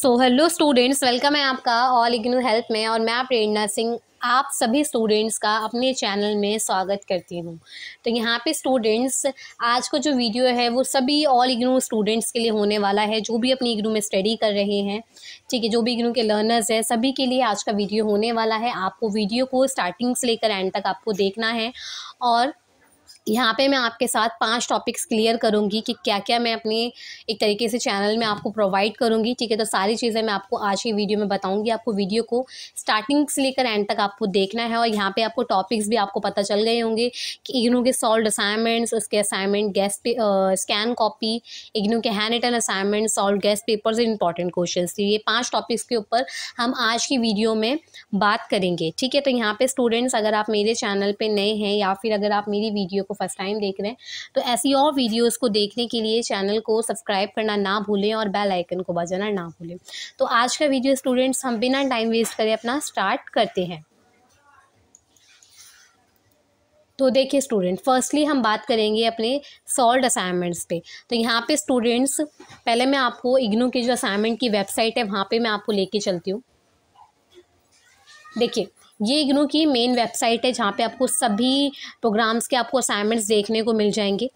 So hello students welcome है आपका all IGNOU help में और मैं प्रेरणा सिंह आप सभी स्टूडेंट्स का अपने चैनल में स्वागत करती हूँ तो यहाँ पे स्टूडेंट्स आज का जो वीडियो है वो सभी ऑल इग्नू स्टूडेंट्स के लिए होने वाला है जो भी अपनी इग्नू में स्टडी कर रहे हैं ठीक है जो भी इग्नू के लर्नर्स हैं सभी के लिए आज का वीडियो होने वाला है आपको वीडियो को स्टार्टिंग से लेकर एंड तक आपको देखना है और यहाँ पे मैं आपके साथ पांच टॉपिक्स क्लियर करूँगी कि क्या क्या मैं अपने एक तरीके से चैनल में आपको प्रोवाइड करूँगी ठीक है तो सारी चीज़ें मैं आपको आज की वीडियो में बताऊँगी आपको वीडियो को स्टार्टिंग से लेकर एंड तक आपको देखना है और यहाँ पे आपको टॉपिक्स भी आपको पता चल गए होंगे कि इग्नू के सॉल्व असाइनमेंट्स उसके असाइनमेंट गैस पे स्कैन कॉपी इग्नू के handwritten assignment solve guess papers important question ये पाँच टॉपिक्स के ऊपर हम आज की वीडियो में बात करेंगे ठीक है तो यहाँ पर स्टूडेंट्स अगर आप मेरे चैनल पर नए हैं या फिर अगर आप मेरी वीडियो को फर्स्ट टाइम देख रहे हैं तो ऐसी और वीडियोज़ को देखने के लिए चैनल को सब्सक्राइब करना ना भूलें और बेल आइकन को बजाना ना भूलें तो आज का वीडियो स्टूडेंट्स हम बिना टाइम वेस्ट करें अपना स्टार्ट करते हैं तो देखिए स्टूडेंट फर्स्टली हम बात करेंगे अपने सॉल्ड असाइनमेंट्स पे तो यहाँ पे स्टूडेंट्स पहले मैं आपको इग्नू के जो असाइनमेंट की वेबसाइट है वहाँ पे मैं आपको लेके चलती हूँ देखिए ये इग्नू की मेन वेबसाइट है जहाँ पे आपको सभी प्रोग्राम्स के आपको असाइनमेंट्स देखने को मिल जाएंगे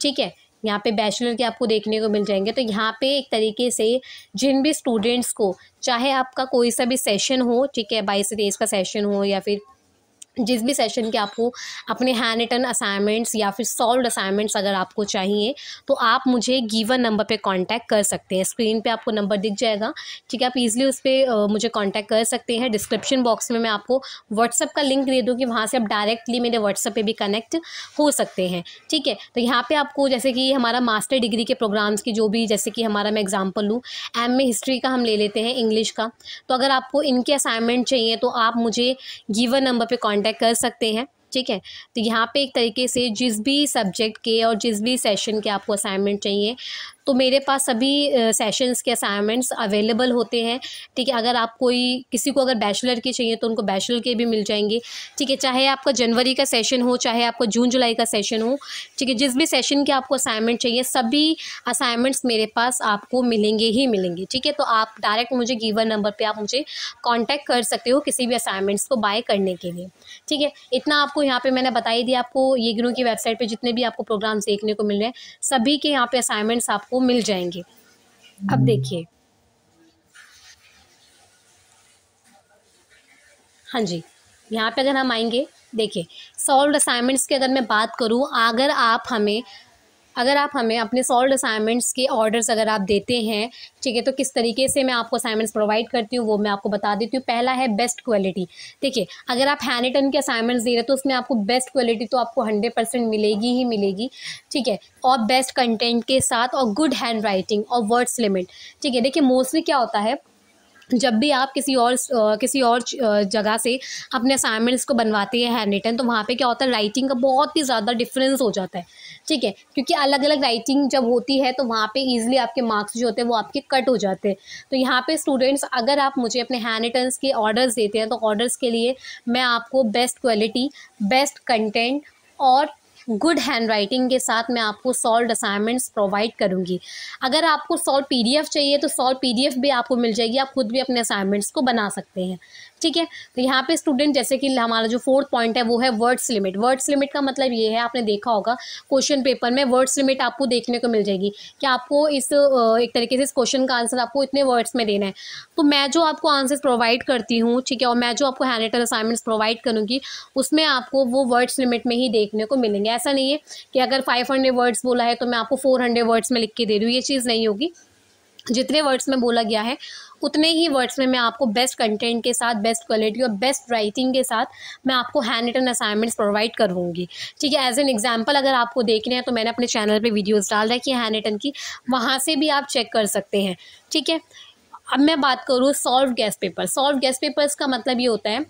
ठीक है यहाँ पे बैचलर के आपको देखने को मिल जाएंगे तो यहाँ पे एक तरीके से जिन भी स्टूडेंट्स को चाहे आपका कोई सा भी सेशन हो ठीक है बाईस से तेईस का सेशन हो या फिर जिस भी सेशन के आपको अपने हैंड रिटन असाइनमेंट्स या फिर सॉल्व असाइनमेंट्स अगर आपको चाहिए तो आप मुझे गिवन नंबर पे कांटेक्ट कर सकते हैं स्क्रीन पे आपको नंबर दिख जाएगा ठीक है आप इजीली उस पर मुझे कांटेक्ट कर सकते हैं डिस्क्रिप्शन बॉक्स में मैं आपको व्हाट्सअप का लिंक दे दूँ कि वहाँ से आप डायरेक्टली मेरे व्हाट्सअप पर भी कनेक्ट हो सकते हैं ठीक है तो यहाँ पर आपको जैसे कि हमारा मास्टर डिग्री के प्रोग्राम्स की जो भी जैसे कि हमारा मैं एग्जाम्पल लूँ एम में हिस्ट्री का हम ले लेते हैं इंग्लिश का तो अगर आपको इनके असाइनमेंट चाहिए तो आप मुझे गिवन नंबर पर कॉन्टैक्ट कॉन्टैक्ट कर सकते हैं ठीक है तो यहाँ पे एक तरीके से जिस भी सब्जेक्ट के और जिस भी सेशन के आपको असाइनमेंट चाहिए तो मेरे पास सभी सेशंस के असाइनमेंट्स अवेलेबल होते हैं ठीक है अगर आप कोई किसी को अगर बैचलर के चाहिए तो उनको बैचलर के भी मिल जाएंगे ठीक है चाहे आपका जनवरी का सेशन हो चाहे आपका जून जुलाई का सेशन हो ठीक है जिस भी सेशन के आपको असाइनमेंट चाहिए सभी असाइनमेंट्स मेरे पास आपको मिलेंगे ही मिलेंगे ठीक है तो आप डायरेक्ट मुझे गीवर नंबर पर आप मुझे कॉन्टैक्ट कर सकते हो किसी भी असाइनमेंट्स को बाय करने के लिए ठीक है इतना आपको यहाँ पर मैंने बताई दिया आपको ये ग्रो की वेबसाइट पर जितने भी आपको प्रोग्राम्स देखने को मिल रहे हैं सभी के यहाँ पर असाइनमेंट्स आपको आपको मिल जाएंगे अब हम्म। देखिए हाँ जी यहाँ पे अगर हम आएंगे देखिए सॉल्व असाइनमेंट्स की अगर मैं बात करूँ अगर आप हमें अगर आप हमें अपने सॉल्ड असाइनमेंट्स के ऑर्डर्स अगर आप देते हैं ठीक है तो किस तरीके से मैं आपको असाइनमेंट्स प्रोवाइड करती हूँ वो मैं आपको बता देती हूँ पहला है बेस्ट क्वालिटी देखिए अगर आप हैनिटन के असाइनमेंट्स दे रहे हैं तो उसमें आपको बेस्ट क्वालिटी तो आपको हंड्रेड परसेंट मिलेगी ही मिलेगी ठीक है और बेस्ट कंटेंट के साथ और गुड हैंड राइटिंग और वर्ड्स लिमिट ठीक है देखिए मोस्टली क्या होता है जब भी आप किसी और किसी और जगह से अपने असाइनमेंट्स को बनवाते हैं हैंड तो वहाँ पे क्या होता है राइटिंग का बहुत ही ज़्यादा डिफरेंस हो जाता है ठीक है क्योंकि अलग अलग राइटिंग जब होती है तो वहाँ पे ईजिली आपके मार्क्स जो होते हैं वो आपके कट हो जाते हैं तो यहाँ पे स्टूडेंट्स अगर आप मुझे अपने हैंड रिटर्न के ऑर्डर्स देते हैं तो ऑर्डर्स के लिए मैं आपको बेस्ट क्वालिटी बेस्ट कंटेंट और गुड हैंड राइटिंग के साथ मैं आपको सॉल्व असाइनमेंट्स प्रोवाइड करूँगी अगर आपको सॉल्व पी चाहिए तो सॉल्व पी भी आपको मिल जाएगी आप खुद भी अपने असाइनमेंट्स को बना सकते हैं ठीक है तो यहाँ पे स्टूडेंट जैसे कि हमारा जो फोर्थ पॉइंट है वो है वर्ड्स लिमिट वर्ड्स लिमिट का मतलब ये है आपने देखा होगा क्वेश्चन पेपर में वर्ड्स लिमिट आपको देखने को मिल जाएगी कि आपको इस एक तरीके से इस क्वेश्चन का आंसर आपको इतने वर्ड्स में देना है तो मैं जो आपको आंसर्स प्रोवाइड करती हूँ ठीक है और मैं जो आपको हैंड असाइनमेंट्स प्रोवाइड करूँगी उसमें आपको वो वर्ड्स लिमिट में ही देखने को मिलेंगे ऐसा नहीं है कि अगर फाइव हंड्रेड वर्ड्स बोला है तो मैं आपको फोर हंड्रेड वर्ड्स में लिख के दे रही हूँ ये चीज़ नहीं होगी जितने वर्ड्स में बोला गया है उतने ही वर्ड्स में मैं आपको बेस्ट कंटेंट के साथ बेस्ट क्वालिटी और बेस्ट राइटिंग के साथ मैं आपको हैंड रिटन असाइनमेंट्स प्रोवाइड करूँगी ठीक है एज एन एग्जाम्पल अगर आपको देखने हैं तो मैंने अपने चैनल पर वीडियोज़ डाल रखी है हैंड रिटन की वहाँ से भी आप चेक कर सकते हैं ठीक है अब मैं बात करूँ solve guess paper solve guess papers का मतलब ये होता है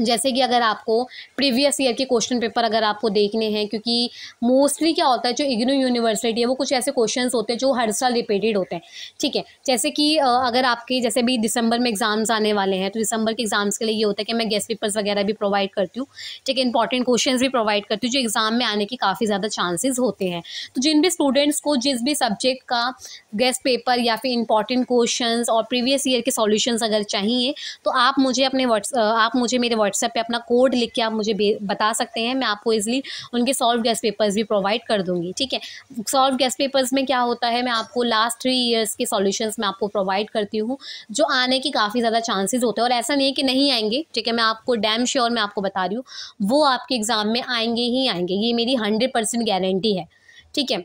जैसे कि अगर आपको प्रीवियस ईयर के क्वेश्चन पेपर अगर आपको देखने हैं क्योंकि मोस्टली क्या होता है जो इग्नू यूनिवर्सिटी है वो कुछ ऐसे क्वेश्चंस होते हैं जो हर साल रिपीटेड होते हैं ठीक है जैसे कि अगर आपके जैसे भी दिसंबर में एग्ज़ाम्स आने वाले हैं तो दिसंबर के एग्ज़ाम्स के लिए ये होता है कि मैं गेस्ट पेपर्स वगैरह भी प्रोवाइड करती हूँ ठीक है इंपॉर्टेंट क्वेश्चन भी प्रोवाइड करती हूँ जो एग्ज़ाम में आने के काफ़ी ज़्यादा चांसेज होते हैं तो जिन भी स्टूडेंट्स को जिस भी सब्जेक्ट का गेस्ट पेपर या फिर इंपॉर्टेंट क्वेश्चन और प्रीवियस ईयर के सोल्यूशन अगर चाहिए तो आप मुझे अपने व्हाट्स आप मुझे मेरे व्हाट्सएप पे अपना कोड लिख के आप मुझे बता सकते हैं मैं आपको इजिली उनके सॉल्व गैस पेपर्स भी प्रोवाइड कर दूँगी ठीक है सॉल्व गैस पेपर्स में क्या होता है मैं आपको लास्ट थ्री ईयर्स के सोल्यूशन मैं आपको प्रोवाइड करती हूँ जो आने के काफ़ी ज़्यादा चांसेज होते हैं और ऐसा नहीं है कि नहीं आएंगे ठीक है मैं आपको डैम श्योर मैं आपको बता रही हूँ वो आपके एग्ज़ाम में आएंगे ही आएंगे ये मेरी हंड्रेड परसेंट गारंटी है ठीक है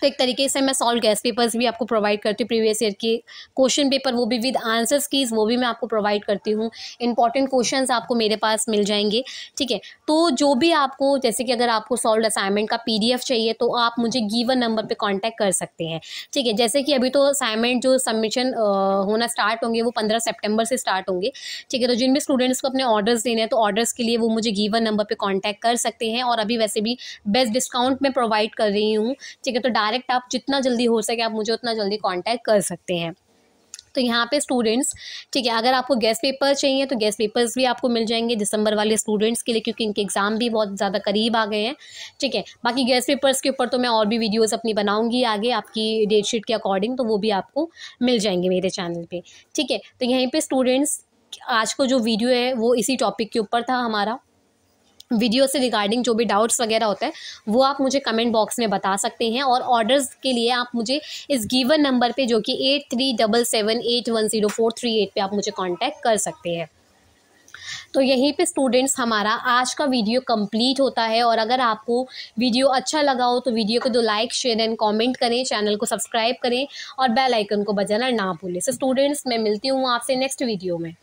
तो एक तरीके से मैं सॉल्व गैस पेपर्स भी आपको प्रोवाइड करती हूँ प्रीवियस ईयर के क्वेश्चन पेपर वो भी विद आंसर्स कीज वो भी मैं आपको प्रोवाइड करती हूँ इंपॉर्टेंट क्वेश्चन आपको मेरे पास मिल जाएंगे ठीक है तो जो भी आपको जैसे कि अगर आपको सॉल्व असाइनमेंट का पी चाहिए तो आप मुझे गीवन नंबर पर कॉन्टैक्ट कर सकते हैं ठीक है जैसे कि अभी तो असाइनमेंट जो सबमिशन होना स्टार्ट होंगे वो पंद्रह सेप्टेम्बर से स्टार्ट होंगे ठीक है तो जिन भी स्टूडेंट्स को अपने ऑर्डर्स देने हैं तो ऑर्डर्स के लिए वो मुझे गीवन नंबर पर कॉन्टैक्ट कर सकते हैं और अभी वैसे भी बेस्ट डिस्काउंट में प्रोवाइड कर रही हूँ ठीक है तो डायरेक्ट आप जितना जल्दी हो सके आप मुझे उतना जल्दी कॉन्टैक्ट कर सकते हैं तो यहाँ पे स्टूडेंट्स ठीक है अगर आपको गेस्ट पेपर चाहिए तो गेस्ट पेपर्स भी आपको मिल जाएंगे दिसंबर वाले स्टूडेंट्स के लिए क्योंकि इनके एग्ज़ाम भी बहुत ज़्यादा करीब आ गए हैं ठीक है बाकी गेस्ट पेपर्स के ऊपर तो मैं और भी वीडियोस अपनी बनाऊंगी आगे आपकी डेट शीट के अकॉर्डिंग तो वो भी आपको मिल जाएंगे मेरे चैनल पर ठीक है तो यहीं पर स्टूडेंट्स आज को जो वीडियो है वो इसी टॉपिक के ऊपर था हमारा वीडियो से रिगार्डिंग जो भी डाउट्स वगैरह होता है वो आप मुझे कमेंट बॉक्स में बता सकते हैं और ऑर्डर्स के लिए आप मुझे इस गिवन नंबर पे जो कि eight three double seven eight one zero four three eight पर आप मुझे कांटेक्ट कर सकते हैं तो यहीं पे स्टूडेंट्स हमारा आज का वीडियो कंप्लीट होता है और अगर आपको वीडियो अच्छा लगा हो तो वीडियो को दो लाइक शेयर एंड कमेंट करें चैनल को सब्सक्राइब करें और बेल आइकन को बजाना ना भूलें सो स्टूडेंट्स मैं मिलती हूँ आपसे नेक्स्ट वीडियो में